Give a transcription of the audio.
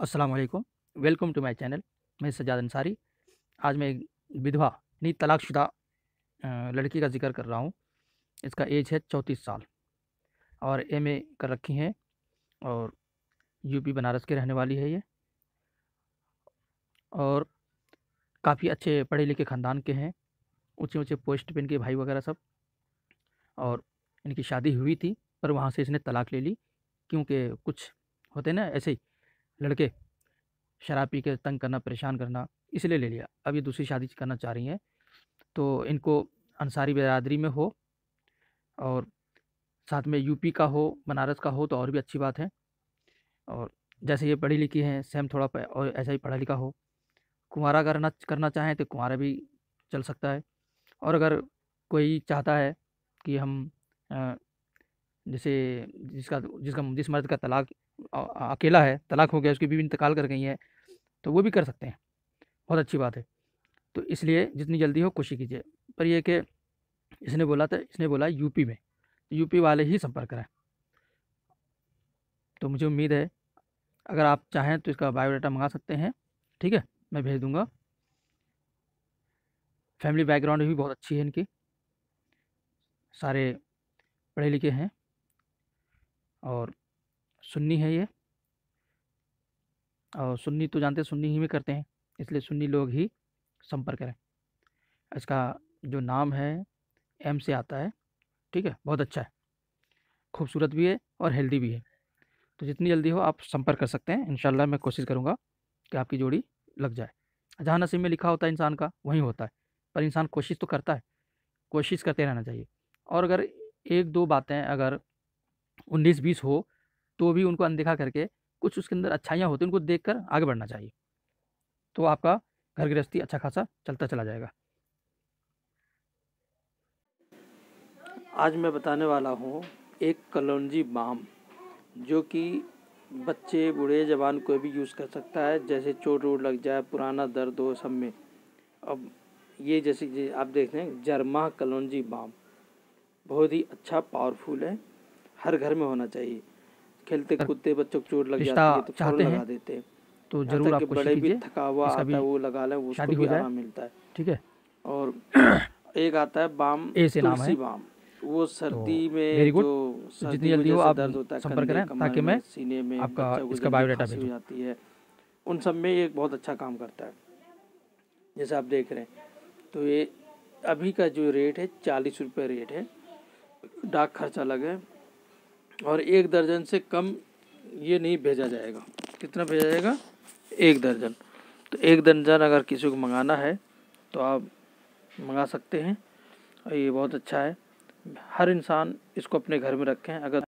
अस्सलाम वालेकुम welcome to my channel मैं सजाद अंसारी आज मैं विधवा यानी तलाकशुदा लड़की का जिक्र कर रहा हूँ इसका एज है चौंतीस साल और एम ए कर रखी हैं और यूपी बनारस के रहने वाली है ये और काफ़ी अच्छे पढ़े लिखे ख़ानदान के हैं ऊँचे ऊँचे पोस्ट पे इनके भाई वगैरह सब और इनकी शादी हुई थी पर वहाँ से इसने तलाक ले ली क्योंकि कुछ होते ना ऐसे ही लड़के शराब पी के तंग करना परेशान करना इसलिए ले लिया अब ये दूसरी शादी करना चाह रही हैं तो इनको अंसारी बरदरी में हो और साथ में यूपी का हो बनारस का हो तो और भी अच्छी बात है और जैसे ये पढ़ी लिखी हैं सेम थोड़ा और ऐसा ही पढ़ा लिखा हो कुंवारा करना करना चाहें तो कुंवारा भी चल सकता है और अगर कोई चाहता है कि हम जैसे जिसका जिसका जिस मर्द का तलाक अकेला है तलाक हो गया उसकी बीवी इंतकाल कर गई है तो वो भी कर सकते हैं बहुत अच्छी बात है तो इसलिए जितनी जल्दी हो कोशिश कीजिए पर यह कि इसने बोला था इसने बोला यूपी में तो यूपी वाले ही संपर्क करें तो मुझे उम्मीद है अगर आप चाहें तो इसका बायोडाटा मंगा सकते हैं ठीक है मैं भेज दूँगा फैमिली बैकग्राउंड भी बहुत अच्छी है इनकी सारे पढ़े लिखे हैं और सुन्नी है ये और सुन्नी तो जानते हैं सुन्नी ही में करते हैं इसलिए सुन्नी लोग ही संपर्क करें इसका जो नाम है एम से आता है ठीक है बहुत अच्छा है खूबसूरत भी है और हेल्दी भी है तो जितनी जल्दी हो आप संपर्क कर सकते हैं इन मैं कोशिश करूँगा कि आपकी जोड़ी लग जाए जहाँ नसीब में लिखा होता है इंसान का वहीं होता है पर इंसान कोशिश तो करता है कोशिश करते रहना चाहिए और अगर एक दो बातें अगर उन्नीस बीस हो तो भी उनको अनदेखा करके कुछ उसके अंदर अच्छाइयाँ होती हैं उनको देख कर आगे बढ़ना चाहिए तो आपका घर गृहस्थी अच्छा खासा चलता चला जाएगा आज मैं बताने वाला हूँ एक कलौजी बाम जो कि बच्चे बूढ़े जवान कोई भी यूज़ कर सकता है जैसे चोट वोट लग जाए पुराना दर्द हो सब में अब ये जैसे आप देख रहे हैं जर्मा कलौजी बाम बहुत ही अच्छा पावरफुल है हर घर में होना चाहिए खेलते कूदते बच्चों को चोट लग जाती है तो चाहते लगा देते हैं तो जरूर आप बड़े भी थकावा आता है वो लगा लें वो शादी आराम मिलता है ठीक है और एक आता है बाम ऐसे नाम है बाम वो सर्दी तो में जो जितनी जल्दी हो आप दर्द होता है संपर्क करें ताकि मैं सीने में आपका इसका बायोडाटा भेज जाती है उन सब में एक बहुत अच्छा काम करता है जैसे आप देख रहे हैं तो ये अभी का जो रेट है चालीस रुपये रेट है डाक खर्चा अलग है और एक दर्जन से कम ये नहीं भेजा जाएगा कितना भेजा जाएगा एक दर्जन तो एक दर्जन अगर किसी को मंगाना है तो आप मंगा सकते हैं और ये बहुत अच्छा है हर इंसान इसको अपने घर में रखें अगर